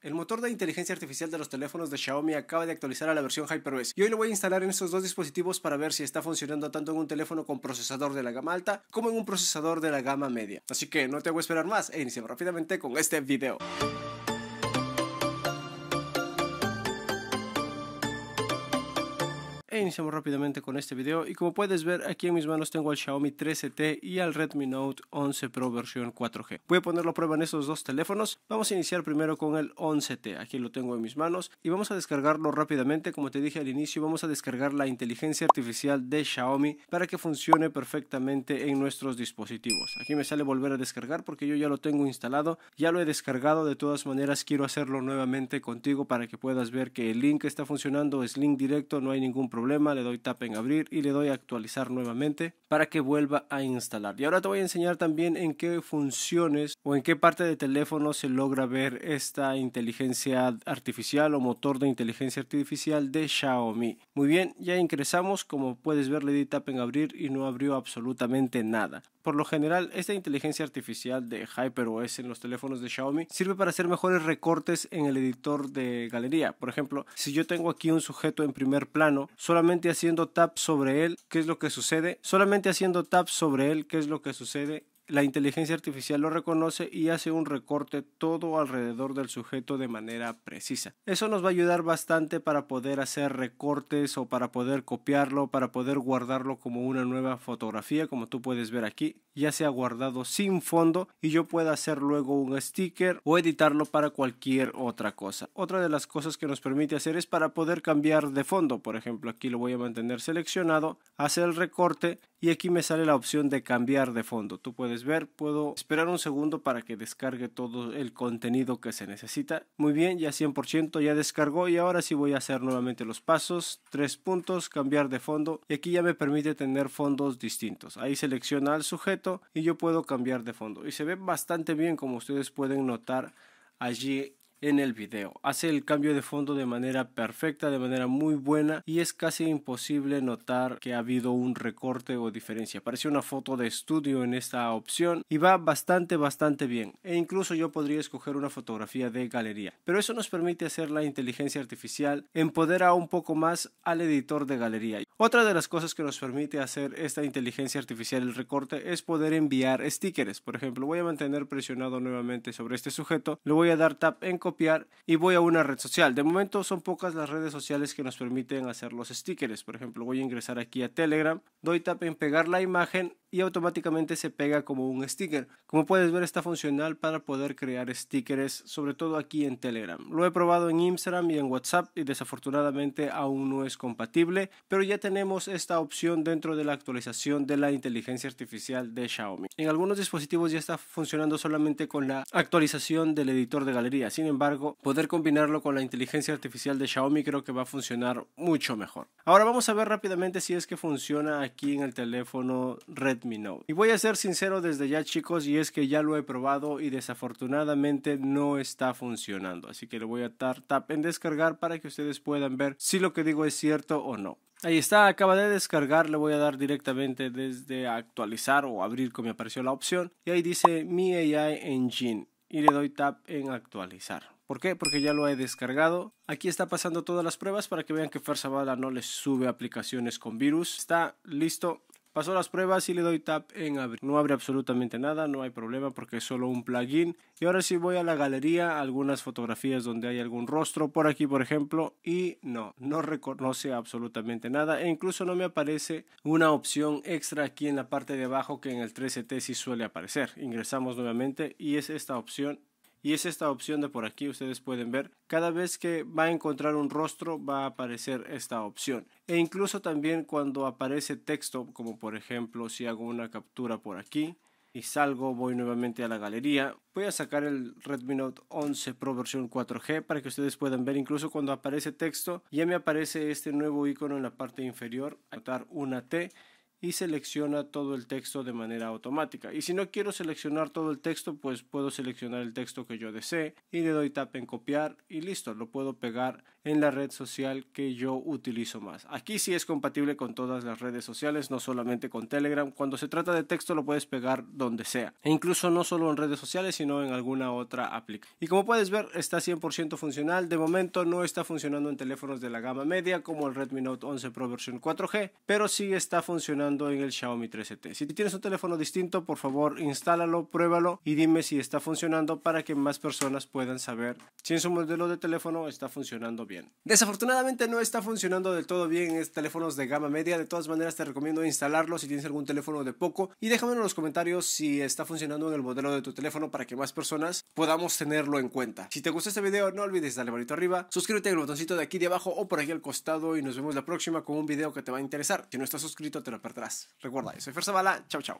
El motor de inteligencia artificial de los teléfonos de Xiaomi acaba de actualizar a la versión HyperOS y hoy lo voy a instalar en estos dos dispositivos para ver si está funcionando tanto en un teléfono con procesador de la gama alta como en un procesador de la gama media. Así que no te a esperar más e iniciamos rápidamente con este video. iniciamos rápidamente con este video y como puedes ver aquí en mis manos tengo el Xiaomi 13T y al Redmi Note 11 Pro versión 4G. Voy a ponerlo a prueba en estos dos teléfonos. Vamos a iniciar primero con el 11T, aquí lo tengo en mis manos y vamos a descargarlo rápidamente. Como te dije al inicio vamos a descargar la inteligencia artificial de Xiaomi para que funcione perfectamente en nuestros dispositivos. Aquí me sale volver a descargar porque yo ya lo tengo instalado, ya lo he descargado, de todas maneras quiero hacerlo nuevamente contigo para que puedas ver que el link está funcionando, es link directo, no hay ningún problema le doy tap en abrir y le doy a actualizar nuevamente para que vuelva a instalar. Y ahora te voy a enseñar también en qué funciones o en qué parte de teléfono se logra ver esta inteligencia artificial o motor de inteligencia artificial de Xiaomi. Muy bien, ya ingresamos, como puedes ver le di tap en abrir y no abrió absolutamente nada. Por lo general, esta inteligencia artificial de HyperOS en los teléfonos de Xiaomi sirve para hacer mejores recortes en el editor de galería. Por ejemplo, si yo tengo aquí un sujeto en primer plano, solamente haciendo tap sobre él, ¿qué es lo que sucede? Solamente haciendo tap sobre él, ¿qué es lo que sucede? la inteligencia artificial lo reconoce y hace un recorte todo alrededor del sujeto de manera precisa. Eso nos va a ayudar bastante para poder hacer recortes o para poder copiarlo, para poder guardarlo como una nueva fotografía, como tú puedes ver aquí, ya se ha guardado sin fondo y yo puedo hacer luego un sticker o editarlo para cualquier otra cosa. Otra de las cosas que nos permite hacer es para poder cambiar de fondo, por ejemplo, aquí lo voy a mantener seleccionado, hacer el recorte y aquí me sale la opción de cambiar de fondo. Tú puedes ver. Puedo esperar un segundo para que descargue todo el contenido que se necesita. Muy bien, ya 100%, ya descargó y ahora sí voy a hacer nuevamente los pasos. Tres puntos, cambiar de fondo y aquí ya me permite tener fondos distintos. Ahí selecciona al sujeto y yo puedo cambiar de fondo. Y se ve bastante bien como ustedes pueden notar allí en el video. Hace el cambio de fondo de manera perfecta, de manera muy buena y es casi imposible notar que ha habido un recorte o diferencia. Parece una foto de estudio en esta opción y va bastante bastante bien e incluso yo podría escoger una fotografía de galería. Pero eso nos permite hacer la inteligencia artificial empoderar un poco más al editor de galería. Otra de las cosas que nos permite hacer esta inteligencia artificial, el recorte, es poder enviar stickers. Por ejemplo, voy a mantener presionado nuevamente sobre este sujeto, le voy a dar tap en copiar y voy a una red social. De momento son pocas las redes sociales que nos permiten hacer los stickers. Por ejemplo, voy a ingresar aquí a Telegram, doy tap en pegar la imagen y automáticamente se pega como un sticker. Como puedes ver está funcional para poder crear stickers, sobre todo aquí en Telegram. Lo he probado en Instagram y en WhatsApp y desafortunadamente aún no es compatible, pero ya tenemos esta opción dentro de la actualización de la inteligencia artificial de Xiaomi. En algunos dispositivos ya está funcionando solamente con la actualización del editor de galería, sin embargo, poder combinarlo con la inteligencia artificial de Xiaomi creo que va a funcionar mucho mejor. Ahora vamos a ver rápidamente si es que funciona aquí en el teléfono Red me Y voy a ser sincero desde ya chicos y es que ya lo he probado y desafortunadamente no está funcionando. Así que le voy a dar tap en descargar para que ustedes puedan ver si lo que digo es cierto o no. Ahí está, acaba de descargar, le voy a dar directamente desde actualizar o abrir como me apareció la opción y ahí dice Mi AI Engine y le doy tap en actualizar. ¿Por qué? Porque ya lo he descargado. Aquí está pasando todas las pruebas para que vean que Farsa no les sube aplicaciones con virus. Está listo, Paso las pruebas y le doy tap en abrir. No abre absolutamente nada, no hay problema porque es solo un plugin. Y ahora sí voy a la galería, algunas fotografías donde hay algún rostro, por aquí por ejemplo, y no, no reconoce absolutamente nada e incluso no me aparece una opción extra aquí en la parte de abajo que en el 13T e sí suele aparecer. Ingresamos nuevamente y es esta opción y es esta opción de por aquí, ustedes pueden ver, cada vez que va a encontrar un rostro va a aparecer esta opción. E incluso también cuando aparece texto, como por ejemplo si hago una captura por aquí, y salgo, voy nuevamente a la galería. Voy a sacar el Redmi Note 11 Pro versión 4G para que ustedes puedan ver incluso cuando aparece texto. Ya me aparece este nuevo icono en la parte inferior, notar una T y selecciona todo el texto de manera automática. Y si no quiero seleccionar todo el texto, pues puedo seleccionar el texto que yo desee y le doy tap en copiar y listo, lo puedo pegar en la red social que yo utilizo más. Aquí sí es compatible con todas las redes sociales, no solamente con Telegram. Cuando se trata de texto lo puedes pegar donde sea. E incluso no solo en redes sociales, sino en alguna otra aplicación. Y como puedes ver, está 100% funcional. De momento no está funcionando en teléfonos de la gama media como el Redmi Note 11 Pro versión 4G, pero sí está funcionando en el Xiaomi 13T. Si tienes un teléfono distinto, por favor, instálalo, pruébalo y dime si está funcionando para que más personas puedan saber si en su modelo de teléfono está funcionando bien. Desafortunadamente no está funcionando del todo bien en teléfonos de gama media. De todas maneras, te recomiendo instalarlo si tienes algún teléfono de poco y déjame en los comentarios si está funcionando en el modelo de tu teléfono para que más personas podamos tenerlo en cuenta. Si te gustó este video, no olvides darle manito arriba, suscríbete al botoncito de aquí de abajo o por aquí al costado y nos vemos la próxima con un video que te va a interesar. Si no estás suscrito, te lo Parte atrás. Recuerda, eso. soy Fer Zavala. Chau, chau.